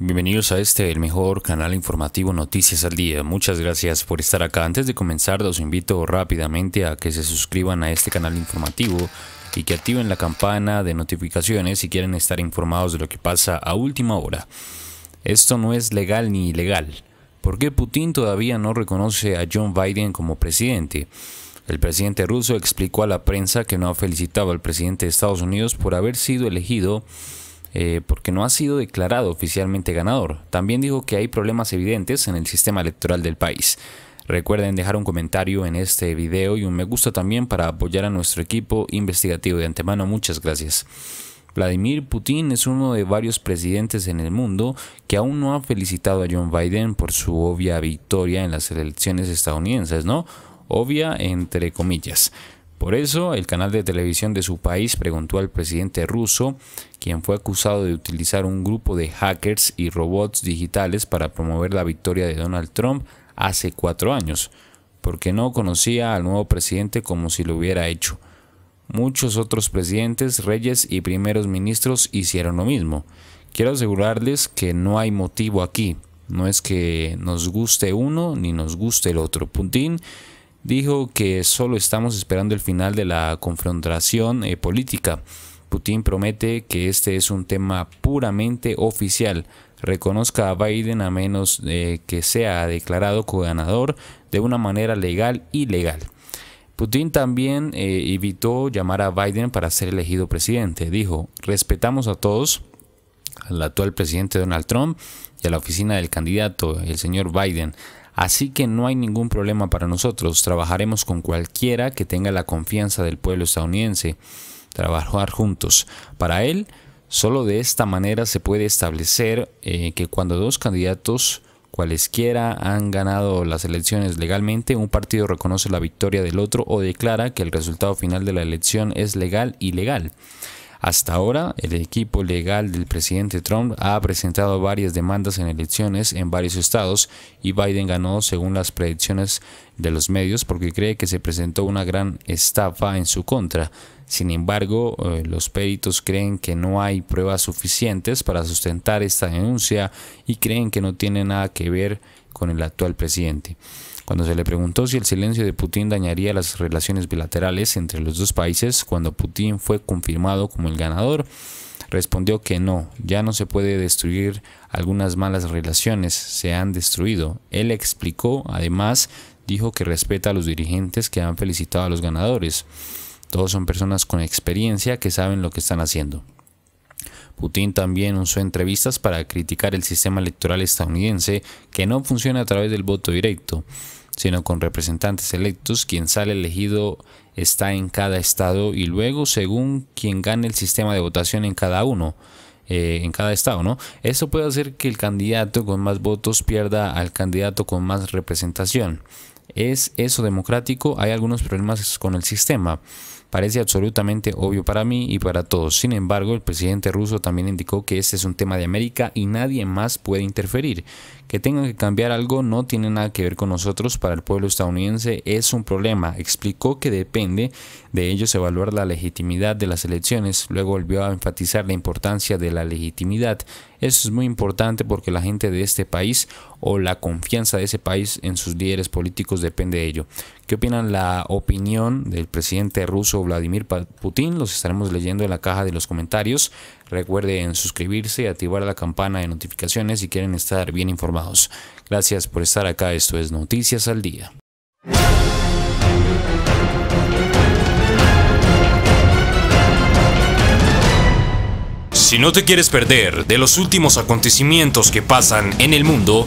Bienvenidos a este, el mejor canal informativo Noticias al Día. Muchas gracias por estar acá. Antes de comenzar, los invito rápidamente a que se suscriban a este canal informativo y que activen la campana de notificaciones si quieren estar informados de lo que pasa a última hora. Esto no es legal ni ilegal. ¿Por qué Putin todavía no reconoce a John Biden como presidente? El presidente ruso explicó a la prensa que no ha felicitado al presidente de Estados Unidos por haber sido elegido eh, porque no ha sido declarado oficialmente ganador. También dijo que hay problemas evidentes en el sistema electoral del país. Recuerden dejar un comentario en este video y un me gusta también para apoyar a nuestro equipo investigativo. De antemano, muchas gracias. Vladimir Putin es uno de varios presidentes en el mundo que aún no ha felicitado a John Biden por su obvia victoria en las elecciones estadounidenses, ¿no? Obvia entre comillas. Por eso, el canal de televisión de su país preguntó al presidente ruso, quien fue acusado de utilizar un grupo de hackers y robots digitales para promover la victoria de Donald Trump hace cuatro años, porque no conocía al nuevo presidente como si lo hubiera hecho. Muchos otros presidentes, reyes y primeros ministros hicieron lo mismo. Quiero asegurarles que no hay motivo aquí. No es que nos guste uno ni nos guste el otro. puntín dijo que solo estamos esperando el final de la confrontación eh, política. Putin promete que este es un tema puramente oficial. Reconozca a Biden a menos de que sea declarado gobernador de una manera legal y legal. Putin también eh, evitó llamar a Biden para ser elegido presidente. Dijo, respetamos a todos, al actual presidente Donald Trump, y a la oficina del candidato, el señor Biden. Así que no hay ningún problema para nosotros. Trabajaremos con cualquiera que tenga la confianza del pueblo estadounidense. Trabajar juntos. Para él, solo de esta manera se puede establecer eh, que cuando dos candidatos cualesquiera han ganado las elecciones legalmente, un partido reconoce la victoria del otro o declara que el resultado final de la elección es legal y legal. Hasta ahora, el equipo legal del presidente Trump ha presentado varias demandas en elecciones en varios estados y Biden ganó según las predicciones de los medios porque cree que se presentó una gran estafa en su contra. Sin embargo, eh, los peritos creen que no hay pruebas suficientes para sustentar esta denuncia y creen que no tiene nada que ver con el actual presidente. Cuando se le preguntó si el silencio de Putin dañaría las relaciones bilaterales entre los dos países, cuando Putin fue confirmado como el ganador, respondió que no, ya no se puede destruir algunas malas relaciones, se han destruido. Él explicó, además, dijo que respeta a los dirigentes que han felicitado a los ganadores. Todos son personas con experiencia que saben lo que están haciendo. Putin también usó entrevistas para criticar el sistema electoral estadounidense que no funciona a través del voto directo, sino con representantes electos quien sale elegido está en cada estado y luego según quien gane el sistema de votación en cada uno. Eh, en cada estado, ¿no? Eso puede hacer que el candidato con más votos pierda al candidato con más representación. ¿Es eso democrático? Hay algunos problemas con el sistema. Parece absolutamente obvio para mí y para todos. Sin embargo, el presidente ruso también indicó que este es un tema de América y nadie más puede interferir. Que tengan que cambiar algo no tiene nada que ver con nosotros. Para el pueblo estadounidense es un problema. Explicó que depende de ellos evaluar la legitimidad de las elecciones. Luego volvió a enfatizar la importancia de la legitimidad. Eso es muy importante porque la gente de este país o la confianza de ese país en sus líderes políticos depende de ello. ¿Qué opinan la opinión del presidente ruso Vladimir Putin? Los estaremos leyendo en la caja de los comentarios. Recuerden suscribirse y activar la campana de notificaciones si quieren estar bien informados. Gracias por estar acá. Esto es Noticias al Día. Si no te quieres perder de los últimos acontecimientos que pasan en el mundo,